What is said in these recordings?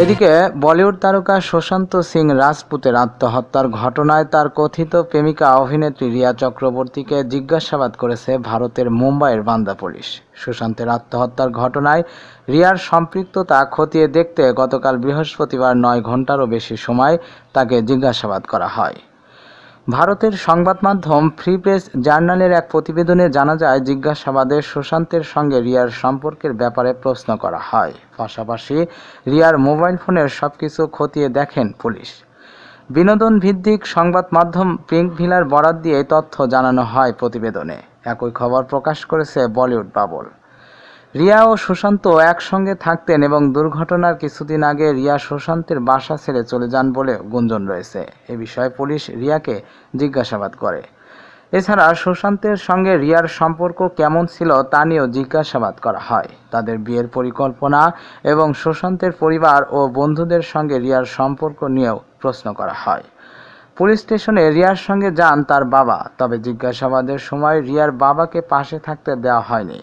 এদিকে বলিউড তারকা সুশান্ত সিং রাজপুতের আত্মহত্যার ঘটনায় তার কথিত প্রেমিকা অভিনেত্রী রিয়া চক্রবর্তীকে জিজ্ঞাসাবাদ করেছে ভারতের মুম্বাইয়ের বান্দা পুলিশ সুশান্তের আত্মহত্যার ঘটনায় রিয়ার সম্পৃক্ততা খতিয়ে দেখতে গতকাল বৃহস্পতিবার নয় ঘন্টারও বেশি সময় তাকে জিজ্ঞাসাবাদ করা হয় ভারতের সংবাদ মাধ্যম ফ্রি প্রেস জার্নালের এক প্রতিবেদনে জানা যায় জিজ্ঞাসাবাদে সুশান্তের সঙ্গে রিয়ার সম্পর্কের ব্যাপারে প্রশ্ন করা হয় পাশাপাশি রিয়ার মোবাইল ফোনের সবকিছু খতিয়ে দেখেন পুলিশ বিনোদন ভিত্তিক সংবাদ মাধ্যম পিঙ্ক ভিলার বরাত দিয়ে তথ্য জানানো হয় প্রতিবেদনে একই খবর প্রকাশ করেছে বলিউড বাবল রিয়া ও সুশান্ত একসঙ্গে থাকতেন এবং দুর্ঘটনার কিছুদিন আগে রিয়া সুশান্তের বাসা ছেড়ে চলে যান বলে গুঞ্জন রয়েছে এ বিষয়ে পুলিশ রিয়াকে জিজ্ঞাসাবাদ করে এছাড়া সুশান্তের সঙ্গে রিয়ার সম্পর্ক কেমন ছিল তা নিয়েও জিজ্ঞাসাবাদ করা হয় তাদের বিয়ের পরিকল্পনা এবং সুশান্তের পরিবার ও বন্ধুদের সঙ্গে রিয়ার সম্পর্ক নিয়েও প্রশ্ন করা হয় পুলিশ স্টেশনে রিয়ার সঙ্গে যান তার বাবা তবে জিজ্ঞাসাবাদের সময় রিয়ার বাবাকে পাশে থাকতে দেওয়া হয়নি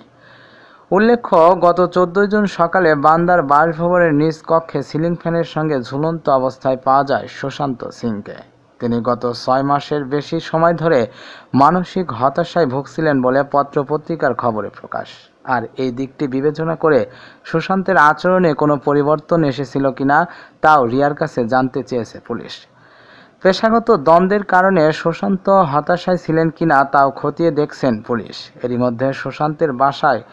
উল্লেখ্য গত চোদ্দোই জুন সকালে বান্দার বাসভবনের নিজ কক্ষে সিলিং ফ্যানের সঙ্গে ঝুলন্ত অবস্থায় পাওয়া যায় সুশান্ত সিংকে তিনি গত ছয় মাসের বেশি সময় ধরে মানসিক হতাশায় ভুগছিলেন বলে পত্রপত্রিকার খবরে প্রকাশ আর এই দিকটি বিবেচনা করে সুশান্তের আচরণে কোনো পরিবর্তন এসেছিল কিনা তাও রিয়ার কাছে জানতে চেয়েছে পুলিশ পেশাগত দ্বন্দ্বের কারণে সুশান্ত হতাশায় ছিলেন কিনা তাও খতিয়ে দেখছেন পুলিশ এরই মধ্যে সুশান্তের বাসায়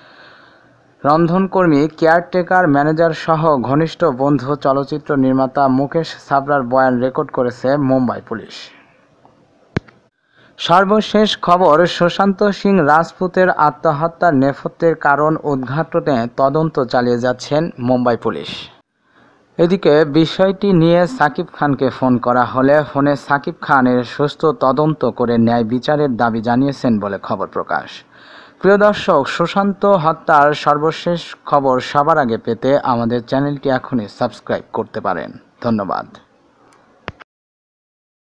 রন্ধনকর্মী কেয়ারটেকার ম্যানেজারসহ ঘনিষ্ঠ বন্ধু চলচ্চিত্র নির্মাতা মুকেশ সাবরার বয়ান রেকর্ড করেছে মুম্বাই পুলিশ সর্বশেষ খবর সুশান্ত সিং রাজপুতের আত্মহত্যার নেপথ্যের কারণ উদ্ঘাটনে তদন্ত চালিয়ে যাচ্ছেন মুম্বাই পুলিশ এদিকে বিষয়টি নিয়ে সাকিব খানকে ফোন করা হলে ফোনে সাকিব খানের সুস্থ তদন্ত করে ন্যায় বিচারের দাবি জানিয়েছেন বলে খবর প্রকাশ প্রিয় দর্শক সুশান্ত হত্যার সর্বশেষ খবর সবার আগে পেতে আমাদের চ্যানেলটি এখনই সাবস্ক্রাইব করতে পারেন ধন্যবাদ